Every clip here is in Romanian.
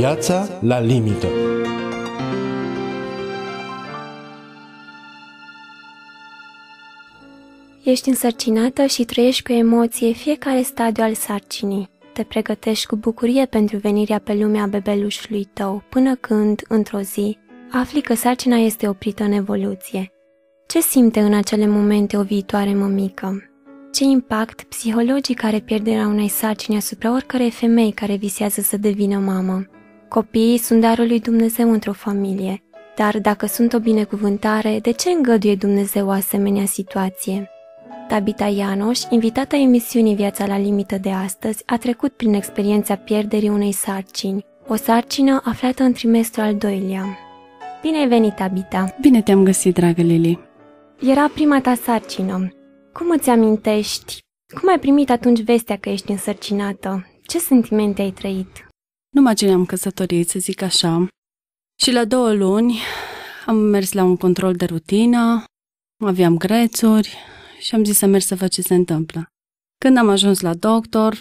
Viața la limită. Ești însărcinată și trăiești cu emoție fiecare stadiu al sarcinii. Te pregătești cu bucurie pentru venirea pe lumea bebelușului tău, până când, într-o zi, afli că sarcina este oprită în evoluție. Ce simte în acele momente o viitoare mămică? Ce impact psihologic are pierderea unei sarcini asupra oricărei femei care visează să devină mamă? Copiii sunt darul lui Dumnezeu într-o familie, dar dacă sunt o binecuvântare, de ce îngăduie Dumnezeu o asemenea situație? Tabita Ianoș, invitată emisiunii Viața la limită de astăzi, a trecut prin experiența pierderii unei sarcini, o sarcină aflată în trimestru al doilea. Bine ai venit, Tabita! Bine te-am găsit, dragă Lili! Era prima ta sarcină. Cum îți amintești? Cum ai primit atunci vestea că ești însărcinată? Ce sentimente ai trăit? Nu mă ne-am căsătorit, să zic așa. Și la două luni am mers la un control de rutină, aveam grețuri și am zis să merg să văd ce se întâmplă. Când am ajuns la doctor,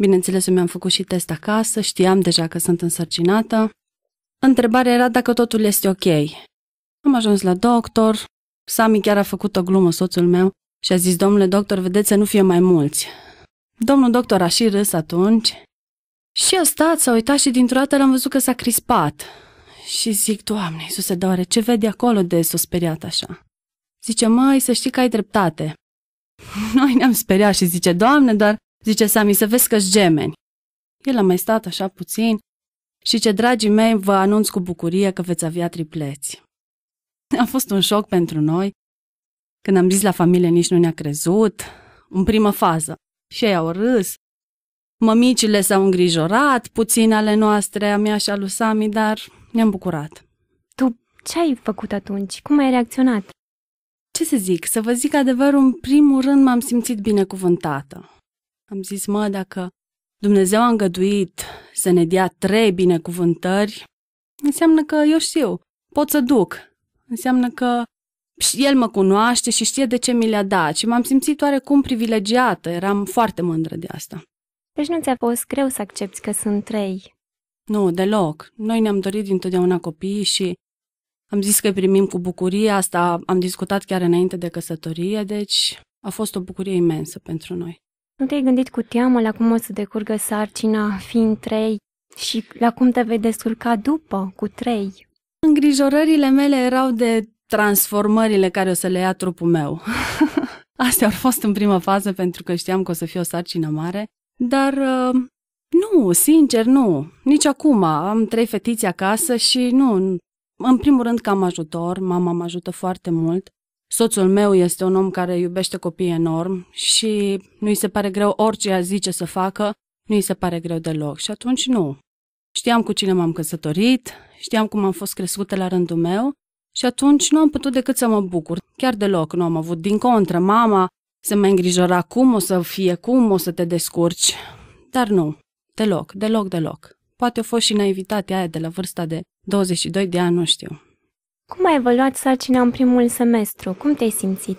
bineînțeles mi-am făcut și test acasă, știam deja că sunt însărcinată. Întrebarea era dacă totul este ok. Am ajuns la doctor, Sami chiar a făcut o glumă soțul meu și a zis, domnule doctor, vedeți să nu fie mai mulți. Domnul doctor a și râs atunci și a stat, s-a uitat și dintr-o dată l-am văzut că s-a crispat. Și zic, Doamne Iisuse, doare, ce vede acolo de s-o speriat așa? Zice, măi, să știi că ai dreptate. Noi ne-am speriat și zice, Doamne, dar zice Sami, să vezi că-și gemeni. El a mai stat așa puțin și ce dragii mei, vă anunț cu bucurie că veți avea tripleți. A fost un șoc pentru noi. Când am zis la familie, nici nu ne-a crezut. În primă fază. Și ei au râs. Mămicile s-au îngrijorat, puțin ale noastre, a mea și a lui Sami, dar ne-am bucurat. Tu ce ai făcut atunci? Cum ai reacționat? Ce să zic? Să vă zic adevărul, în primul rând m-am simțit binecuvântată. Am zis, mă, dacă Dumnezeu a îngăduit să ne dea trei binecuvântări, înseamnă că eu știu, pot să duc. Înseamnă că el mă cunoaște și știe de ce mi le-a dat și m-am simțit oarecum privilegiată, eram foarte mândră de asta. Deci nu ți-a fost greu să accepti că sunt trei. Nu, deloc. Noi ne-am dorit dintotdeauna copii și am zis că îi primim cu bucurie, asta am discutat chiar înainte de căsătorie, deci a fost o bucurie imensă pentru noi. Nu te-ai gândit cu teamă la cum o să decurgă sarcina fiind trei și la cum te vei descurca după cu trei? Îngrijorările mele erau de transformările care o să le ia trupul meu. Astea au fost în prima fază pentru că știam că o să fie o sarcină mare dar uh, nu, sincer, nu. Nici acum. Am trei fetiți acasă și nu. În primul rând că am ajutor, mama mă ajută foarte mult. Soțul meu este un om care iubește copii enorm și nu-i se pare greu orice ea zice să facă, nu-i se pare greu deloc și atunci nu. Știam cu cine m-am căsătorit, știam cum am fost crescută la rândul meu și atunci nu am putut decât să mă bucur, chiar deloc nu am avut. Din contră, mama se mai îngrijora cum o să fie, cum o să te descurci. Dar nu, deloc, deloc, deloc. Poate a fost și naivitatea aia de la vârsta de 22 de ani, nu știu. Cum a evoluat sarcina în primul semestru? Cum te-ai simțit?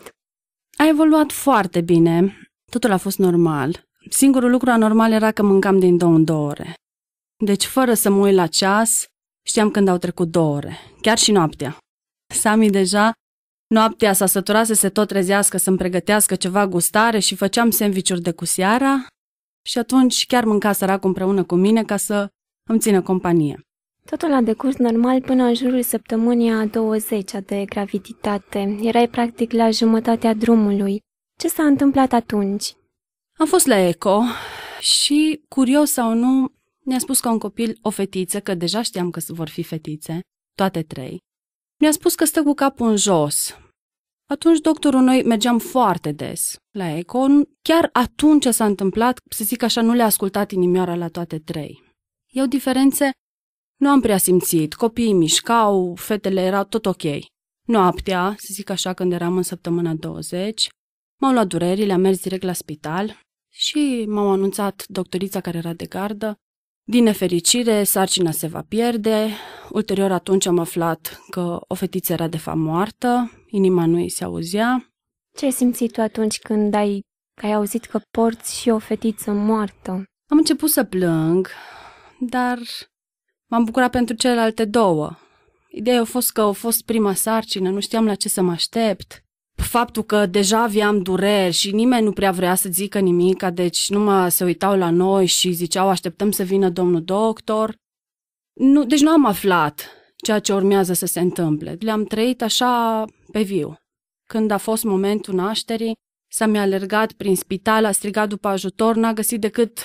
A evoluat foarte bine. Totul a fost normal. Singurul lucru anormal era că mâncam din două în două ore. Deci, fără să mă uit la ceas, știam când au trecut două ore, chiar și noaptea. Sami deja Noaptea s-a săturat să se tot trezească să-mi pregătească ceva gustare și făceam sandvișuri de cu seara și atunci chiar mânca sărac împreună cu mine ca să îmi țină companie. Totul a decurs normal până în jurul săptămânii a 20 -a de graviditate. Erai practic la jumătatea drumului. Ce s-a întâmplat atunci? Am fost la ECO și, curios sau nu, ne-a spus ca un copil o fetiță, că deja știam că vor fi fetițe, toate trei, mi-a spus că stă cu capul în jos. Atunci doctorul noi mergeam foarte des la Econ. Chiar atunci ce s-a întâmplat, să zic așa, nu le-a ascultat inimioara la toate trei. Eu diferențe nu am prea simțit. Copiii mișcau, fetele erau tot ok. Noaptea, să zic așa, când eram în săptămâna 20, m-au luat durerile, am mers direct la spital și m-au anunțat doctorița care era de gardă din nefericire, sarcina se va pierde. Ulterior, atunci am aflat că o fetiță era de fapt moartă, inima nu îi se auzea. Ce ai simțit tu atunci când ai, că ai auzit că porți și o fetiță moartă? Am început să plâng, dar m-am bucurat pentru celelalte două. Ideea a fost că a fost prima sarcină, nu știam la ce să mă aștept faptul că deja aveam dureri și nimeni nu prea vrea să zică nimic, deci numai se uitau la noi și ziceau așteptăm să vină domnul doctor. Nu, deci nu am aflat ceea ce urmează să se întâmple. Le-am trăit așa pe viu. Când a fost momentul nașterii, s-a mi alergat prin spital, a strigat după ajutor, n-a găsit decât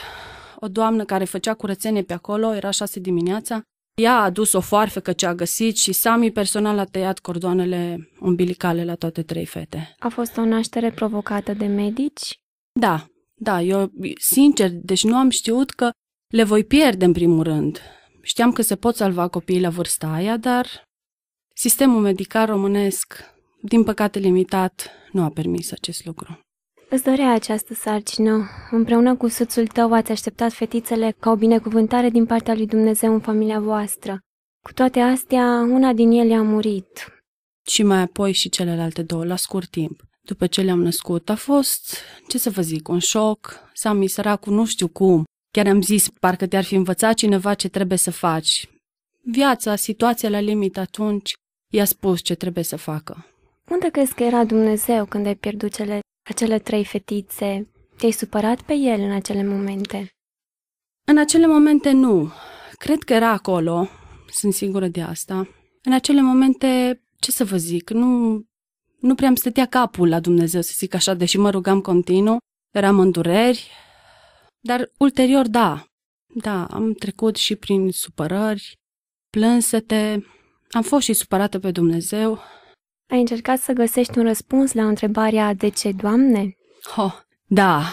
o doamnă care făcea curățenie pe acolo, era șase dimineața, ea a adus o foarfecă ce a găsit și Sami personal a tăiat cordoanele umbilicale la toate trei fete. A fost o naștere provocată de medici? Da, da, eu sincer, deci nu am știut că le voi pierde în primul rând. Știam că se pot salva copiii la vârsta aia, dar sistemul medical românesc, din păcate limitat, nu a permis acest lucru. Îți dorea această sarcină. Împreună cu soțul tău ați așteptat fetițele ca o binecuvântare din partea lui Dumnezeu în familia voastră. Cu toate astea, una din ele a murit. Și mai apoi și celelalte două, la scurt timp. După ce le-am născut, a fost, ce să vă zic, un șoc. misărat cu nu știu cum. Chiar am zis, parcă te-ar fi învățat cineva ce trebuie să faci. Viața, situația la limit atunci, i-a spus ce trebuie să facă. Unde crezi că era Dumnezeu când ai pierdut cele acele trei fetițe, te-ai supărat pe el în acele momente? În acele momente nu. Cred că era acolo, sunt sigură de asta. În acele momente, ce să vă zic, nu, nu prea îmi stătea capul la Dumnezeu, să zic așa, deși mă rugam continuu, eram în dureri, dar ulterior, da, da, am trecut și prin supărări, plânsete, am fost și supărată pe Dumnezeu, ai încercat să găsești un răspuns la întrebarea de ce, Doamne? Oh, da,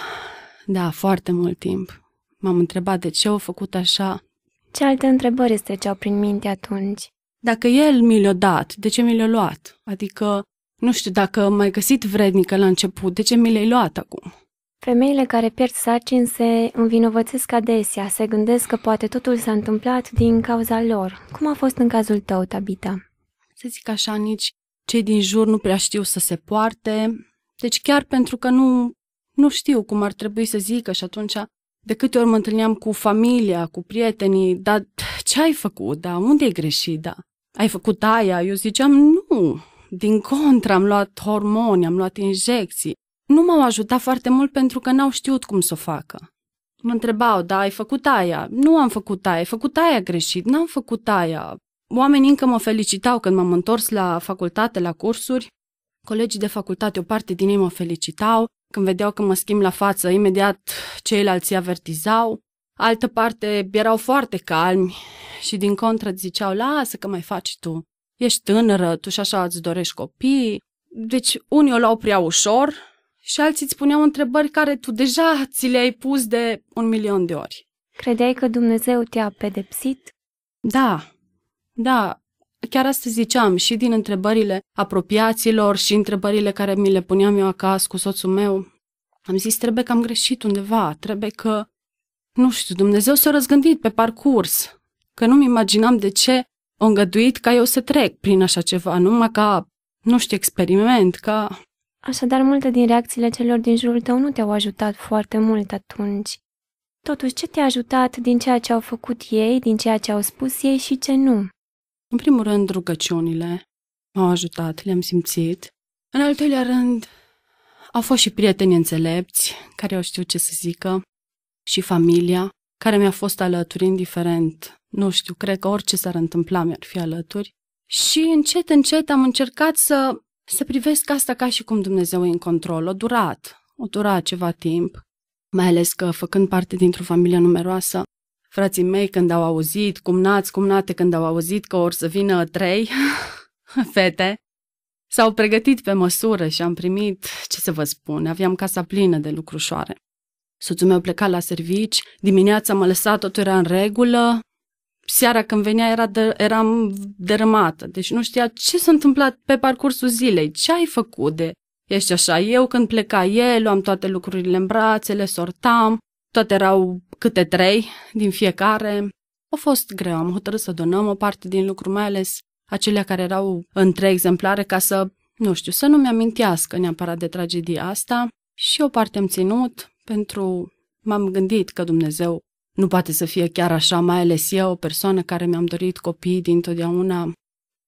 da, foarte mult timp. M-am întrebat de ce au făcut așa. Ce alte întrebări îți treceau prin minte atunci? Dacă el mi l-a dat, de ce mi l-a luat? Adică, nu știu, dacă m-ai găsit vrednică la început, de ce mi l-ai luat acum? Femeile care pierd sarcini se învinovățesc adesea, se gândesc că poate totul s-a întâmplat din cauza lor. Cum a fost în cazul tău, Tabita? Să zic așa, nici cei din jur nu prea știu să se poarte, deci chiar pentru că nu, nu știu cum ar trebui să zică și atunci de câte ori mă întâlneam cu familia, cu prietenii, dar ce ai făcut, da, unde ai greșit, da? Ai făcut aia? Eu ziceam, nu, din contră, am luat hormoni, am luat injecții. Nu m-au ajutat foarte mult pentru că n-au știut cum să o facă. Mă întrebau, da, ai făcut aia? Nu am făcut aia, ai făcut aia greșit, n-am făcut aia. Oamenii încă mă felicitau când m-am întors la facultate, la cursuri. Colegii de facultate, o parte din ei mă felicitau. Când vedeau că mă schimb la față, imediat ceilalți avertizau. Altă parte erau foarte calmi și din contră ziceau, lasă că mai faci tu. Ești tânără, tu și așa îți dorești copii. Deci unii o luau prea ușor și alții îți puneau întrebări care tu deja ți le-ai pus de un milion de ori. Credeai că Dumnezeu te-a pedepsit? Da, da, chiar asta ziceam și din întrebările apropiaților și întrebările care mi le puneam eu acasă cu soțul meu. Am zis, trebuie că am greșit undeva, trebuie că, nu știu, Dumnezeu s-a răzgândit pe parcurs, că nu-mi imaginam de ce o îngăduit ca eu să trec prin așa ceva, numai ca, nu știu, experiment, ca... Așadar, multe din reacțiile celor din jurul tău nu te-au ajutat foarte mult atunci. Totuși, ce te-a ajutat din ceea ce au făcut ei, din ceea ce au spus ei și ce nu? În primul rând, rugăciunile m-au ajutat, le-am simțit. În al doilea rând, au fost și prieteni înțelepți care au știut ce să zică și familia care mi-a fost alături, indiferent. Nu știu, cred că orice s-ar întâmpla mi-ar fi alături. Și încet, încet am încercat să, să privesc asta ca și cum Dumnezeu e în control. O durat, o durat ceva timp, mai ales că făcând parte dintr-o familie numeroasă, Frații mei când au auzit, cum nați, cum nate când au auzit că or să vină trei fete, s-au pregătit pe măsură și am primit, ce să vă spun, aveam casa plină de lucrușoare. Soțul meu pleca la servici, dimineața mă lăsa, totul era în regulă, seara când venea era de, eram dărâmată, deci nu știa ce s-a întâmplat pe parcursul zilei, ce ai făcut de... Ești așa, eu când pleca el, luam toate lucrurile în brațe, le sortam, toate erau câte trei din fiecare. A fost greu, am hotărât să donăm o parte din lucruri, mai ales acelea care erau în trei exemplare, ca să, nu știu, să nu-mi amintească neapărat de tragedia asta. Și o parte am ținut pentru... M-am gândit că Dumnezeu nu poate să fie chiar așa, mai ales eu, o persoană care mi-am dorit copii dintotdeauna.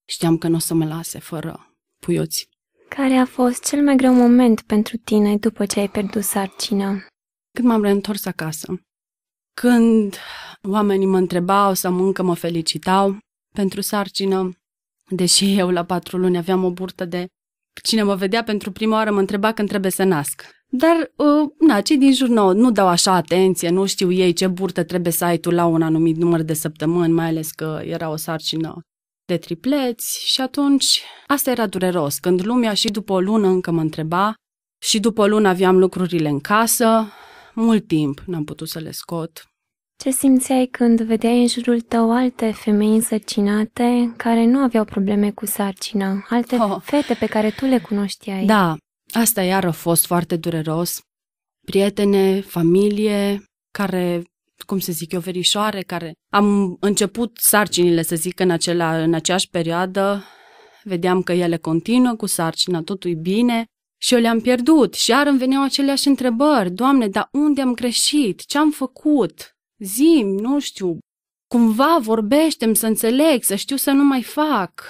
Știam că nu o să mă lase fără puioți. Care a fost cel mai greu moment pentru tine după ce ai pierdut sarcina? când m-am reîntors acasă. Când oamenii mă întrebau sau încă mă felicitau pentru sarcină, deși eu la patru luni aveam o burtă de cine mă vedea pentru prima oară mă întreba când trebuie să nasc. Dar, ă, na, cei din jur nu, nu dau așa atenție, nu știu ei ce burtă trebuie să ai tu la un anumit număr de săptămâni, mai ales că era o sarcină de tripleți și atunci asta era dureros. Când lumea și după o lună încă mă întreba și după o lună aveam lucrurile în casă mult timp n-am putut să le scot. Ce simțeai când vedeai în jurul tău alte femei însărcinate care nu aveau probleme cu sarcina, alte oh. fete pe care tu le cunoșteai? Da, asta iar a fost foarte dureros. Prietene, familie, care, cum să zic eu, verișoare, care am început sarcinile, să zic, în, acela, în aceeași perioadă, vedeam că ele continuă cu sarcina, totul e bine, și eu le-am pierdut și iar îmi veneau aceleași întrebări. Doamne, dar unde am greșit? Ce am făcut? Zim, nu știu. Cumva vorbește să înțeleg, să știu să nu mai fac.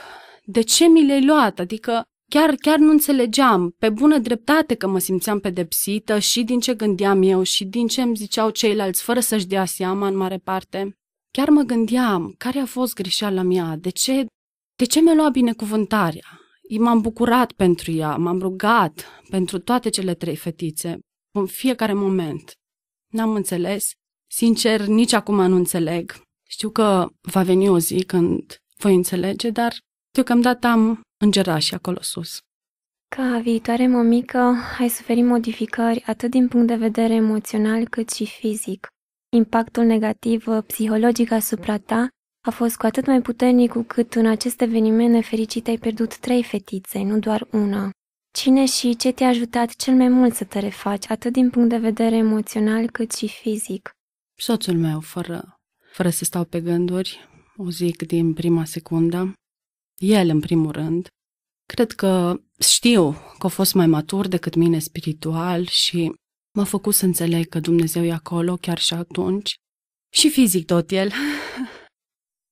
De ce mi le-ai luat? Adică chiar, chiar nu înțelegeam. Pe bună dreptate că mă simțeam pedepsită și din ce gândeam eu și din ce îmi ziceau ceilalți, fără să-și dea seama în mare parte. Chiar mă gândeam, care a fost greșeala mea? De ce, de ce mi-a luat binecuvântarea? m-am bucurat pentru ea, m-am rugat pentru toate cele trei fetițe, în fiecare moment. N-am înțeles, sincer, nici acum nu înțeleg. Știu că va veni o zi când voi înțelege, dar deocamdată am îngerașii acolo sus. Ca viitoare mămică, ai suferit modificări atât din punct de vedere emoțional cât și fizic. Impactul negativ psihologic asupra ta a fost cu atât mai puternic cu cât în acest eveniment nefericit ai pierdut trei fetițe, nu doar una. Cine și ce te-a ajutat cel mai mult să te refaci, atât din punct de vedere emoțional cât și fizic? Soțul meu, fără, fără să stau pe gânduri, o zic din prima secundă. El, în primul rând. Cred că știu că a fost mai matur decât mine spiritual și m-a făcut să înțeleg că Dumnezeu e acolo chiar și atunci. Și fizic tot el.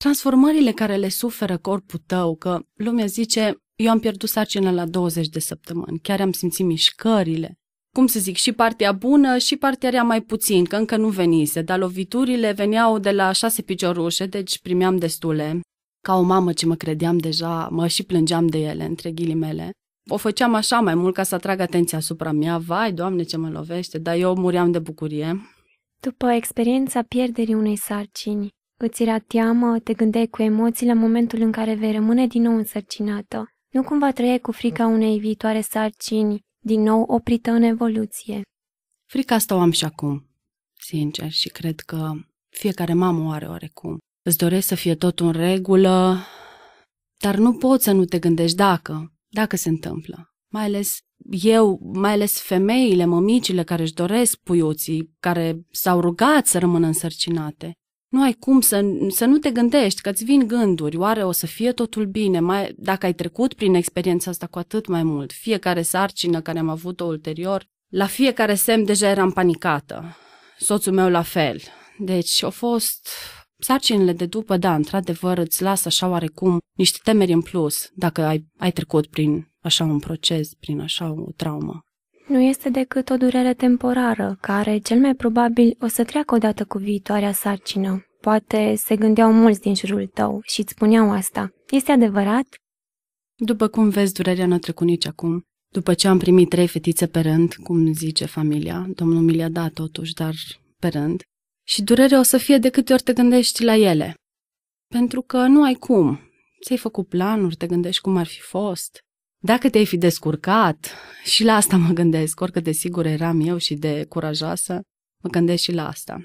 transformările care le suferă corpul tău, că lumea zice, eu am pierdut sarcina la 20 de săptămâni, chiar am simțit mișcările. Cum să zic, și partea bună și partea rea mai puțin, că încă nu venise, dar loviturile veneau de la șase piciorușe, deci primeam destule. Ca o mamă ce mă credeam deja, mă și plângeam de ele, între ghilimele. O făceam așa mai mult ca să atrag atenția asupra mea, vai, doamne, ce mă lovește, dar eu muream de bucurie. După experiența pierderii unei sarcini, Îți era teamă, te gândeai cu emoții la momentul în care vei rămâne din nou însărcinată. Nu cumva trăiai cu frica unei viitoare sarcini, din nou oprită în evoluție. Frica asta o am și acum, sincer, și cred că fiecare mamă o are oarecum. Îți doresc să fie tot în regulă, dar nu poți să nu te gândești dacă, dacă se întâmplă. Mai ales eu, mai ales femeile, mămicile care își doresc puiuții, care s-au rugat să rămână însărcinate nu ai cum să, să nu te gândești, că îți vin gânduri, oare o să fie totul bine, mai, dacă ai trecut prin experiența asta cu atât mai mult, fiecare sarcină care am avut-o ulterior, la fiecare semn deja eram panicată, soțul meu la fel. Deci au fost sarcinile de după, da, într-adevăr îți lasă așa oarecum niște temeri în plus dacă ai, ai trecut prin așa un proces, prin așa o traumă nu este decât o durere temporară, care cel mai probabil o să treacă odată cu viitoarea sarcină. Poate se gândeau mulți din jurul tău și îți spuneau asta. Este adevărat? După cum vezi, durerea n-a trecut nici acum. După ce am primit trei fetițe pe rând, cum zice familia, domnul mi le-a dat totuși, dar pe rând, și durerea o să fie de câte ori te gândești la ele. Pentru că nu ai cum. Ți-ai făcut planuri, te gândești cum ar fi fost. Dacă te-ai fi descurcat, și la asta mă gândesc, oricât de sigur eram eu și de curajoasă, mă gândesc și la asta.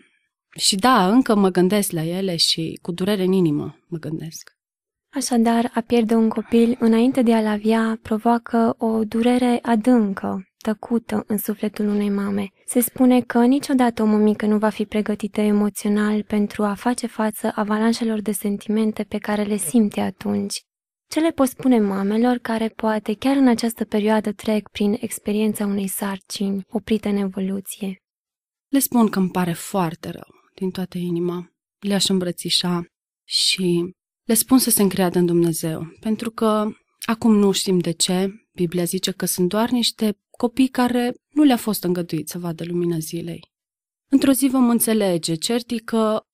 Și da, încă mă gândesc la ele și cu durere în inimă mă gândesc. Așadar, a pierde un copil înainte de a-l avea provoacă o durere adâncă, tăcută în sufletul unei mame. Se spune că niciodată o mămică nu va fi pregătită emoțional pentru a face față avalanșelor de sentimente pe care le simte atunci. Ce le pot spune mamelor care poate chiar în această perioadă trec prin experiența unei sarcini oprite în evoluție? Le spun că îmi pare foarte rău din toată inima. Le-aș îmbrățișa și le spun să se încreadă în Dumnezeu, pentru că acum nu știm de ce. Biblia zice că sunt doar niște copii care nu le-a fost îngăduit să vadă lumina zilei. Într-o zi vom înțelege, certi că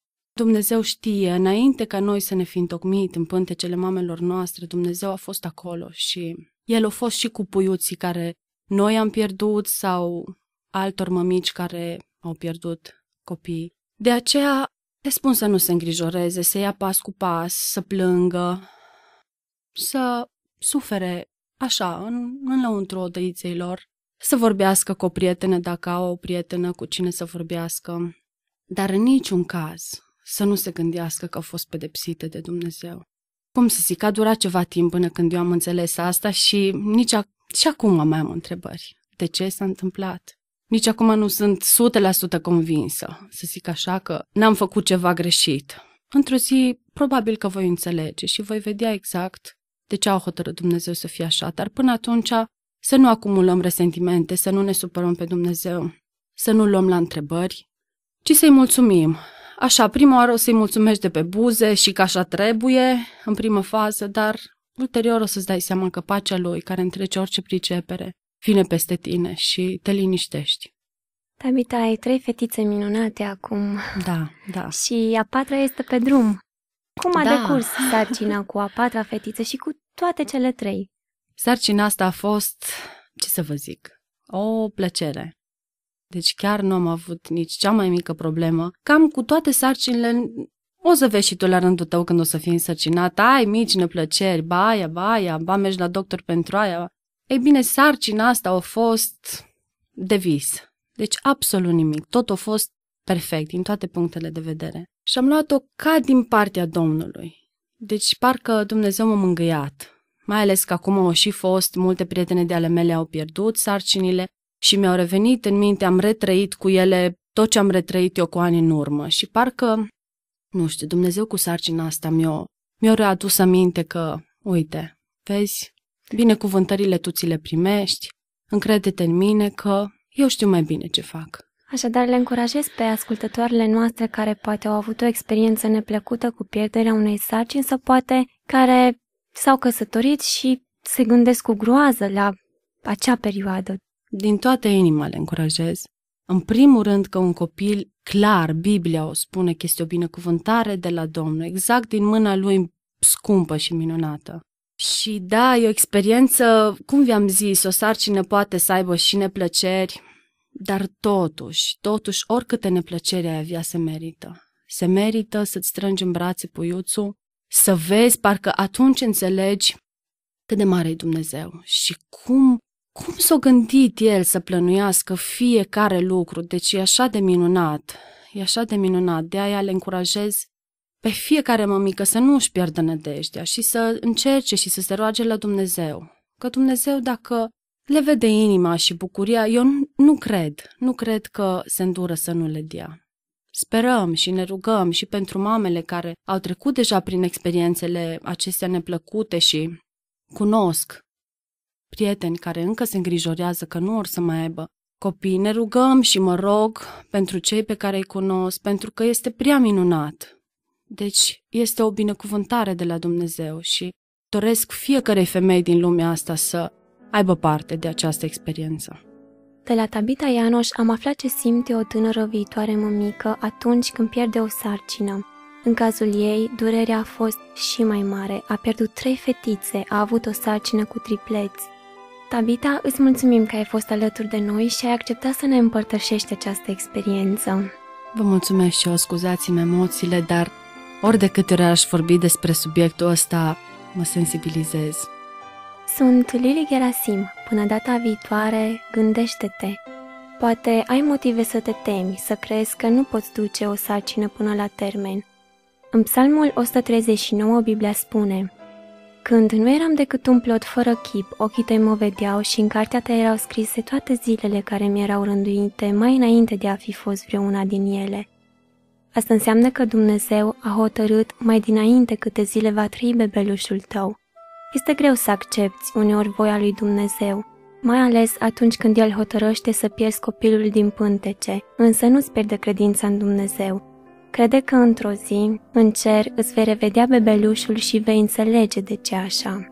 Dumnezeu știe, înainte ca noi să ne fim tocmit în pântecele mamelor noastre, Dumnezeu a fost acolo și El a fost și cu puiuții care noi am pierdut sau altor mămici care au pierdut copii. De aceea te spun să nu se îngrijoreze, să ia pas cu pas, să plângă, să sufere așa, în, în lăuntru odăiței lor, să vorbească cu o prietenă dacă au o prietenă cu cine să vorbească, dar în niciun caz să nu se gândească că au fost pedepsite de Dumnezeu. Cum să zic, a durat ceva timp până când eu am înțeles asta și nici a, și acum mai am întrebări. De ce s-a întâmplat? Nici acum nu sunt 100% convinsă, să zic așa, că n-am făcut ceva greșit. Într-o zi, probabil că voi înțelege și voi vedea exact de ce a hotărât Dumnezeu să fie așa, dar până atunci să nu acumulăm resentimente, să nu ne supărăm pe Dumnezeu, să nu luăm la întrebări, ci să-i mulțumim Așa, prima oară o să-i mulțumești de pe buze și că așa trebuie, în primă fază, dar ulterior o să-ți dai seama că pacea lui, care întrece orice pricepere, vine peste tine și te liniștești. Tabita, ai trei fetițe minunate acum. Da, da. Și a patra este pe drum. Cum a da. decurs sarcina cu a patra fetiță și cu toate cele trei? Sarcina asta a fost, ce să vă zic, o plăcere. Deci chiar nu am avut nici cea mai mică problemă. Cam cu toate sarcinile o să vezi și tu la rândul tău când o să fii însărcinat, ai mici neplăceri, ba aia, ba aia, ba mergi la doctor pentru aia. Ei bine, sarcina asta a fost de vis. Deci absolut nimic. Tot a fost perfect din toate punctele de vedere. Și am luat-o ca din partea Domnului. Deci parcă Dumnezeu m-a mângâiat. Mai ales că acum au și fost, multe prietene de ale mele au pierdut sarcinile și mi-au revenit în minte, am retrăit cu ele tot ce am retrăit eu cu ani în urmă și parcă, nu știu, Dumnezeu cu sarcina asta mi-a, mi-a readus aminte că, uite, vezi, binecuvântările tu ți le primești, încrede-te în mine că eu știu mai bine ce fac. Așadar, le încurajez pe ascultătoarele noastre care poate au avut o experiență neplăcută cu pierderea unei sarcini sau poate care s-au căsătorit și se gândesc cu groază la acea perioadă din toate le încurajez. În primul rând că un copil, clar, Biblia o spune că este o binecuvântare de la Domnul, exact din mâna lui scumpă și minunată. Și da, e o experiență, cum vi-am zis, o sarcină poate să aibă și neplăceri, dar totuși, totuși, oricâte neplăceri ai avea, se merită. Se merită să-ți strângi în brațe puiuțul, să vezi, parcă atunci înțelegi cât de mare e Dumnezeu și cum cum s-a gândit el să plănuiască fiecare lucru? Deci e așa de minunat, e așa de minunat. De aia le încurajez pe fiecare mămică să nu își pierdă nădejdea și să încerce și să se roage la Dumnezeu. Că Dumnezeu, dacă le vede inima și bucuria, eu nu, nu cred, nu cred că se îndură să nu le dea. Sperăm și ne rugăm și pentru mamele care au trecut deja prin experiențele acestea neplăcute și cunosc prieteni care încă se îngrijorează că nu or să mai aibă copii, ne rugăm și mă rog pentru cei pe care îi cunosc, pentru că este prea minunat. Deci este o binecuvântare de la Dumnezeu și doresc fiecare femei din lumea asta să aibă parte de această experiență. De la Tabita Ianoș am aflat ce simte o tânără viitoare mămică atunci când pierde o sarcină. În cazul ei, durerea a fost și mai mare. A pierdut trei fetițe, a avut o sarcină cu tripleți. Tabita, îți mulțumim că ai fost alături de noi și ai acceptat să ne împărtășești această experiență. Vă mulțumesc și eu, scuzați-mi emoțiile, dar ori de câte ori aș vorbi despre subiectul ăsta, mă sensibilizez. Sunt Lili Gerasim. Până data viitoare, gândește-te. Poate ai motive să te temi, să crezi că nu poți duce o sarcină până la termen. În psalmul 139, Biblia spune – când nu eram decât un plot fără chip, ochii tăi mă vedeau și în cartea ta erau scrise toate zilele care mi erau rânduite mai înainte de a fi fost vreuna din ele. Asta înseamnă că Dumnezeu a hotărât mai dinainte câte zile va trăi bebelușul tău. Este greu să accepti uneori voia lui Dumnezeu, mai ales atunci când El hotărăște să pierzi copilul din pântece, însă nu-ți pierde credința în Dumnezeu, Crede că într-o zi, în cer, îți vei revedea bebelușul și vei înțelege de ce așa.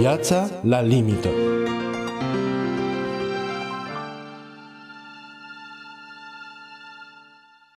Viața la limită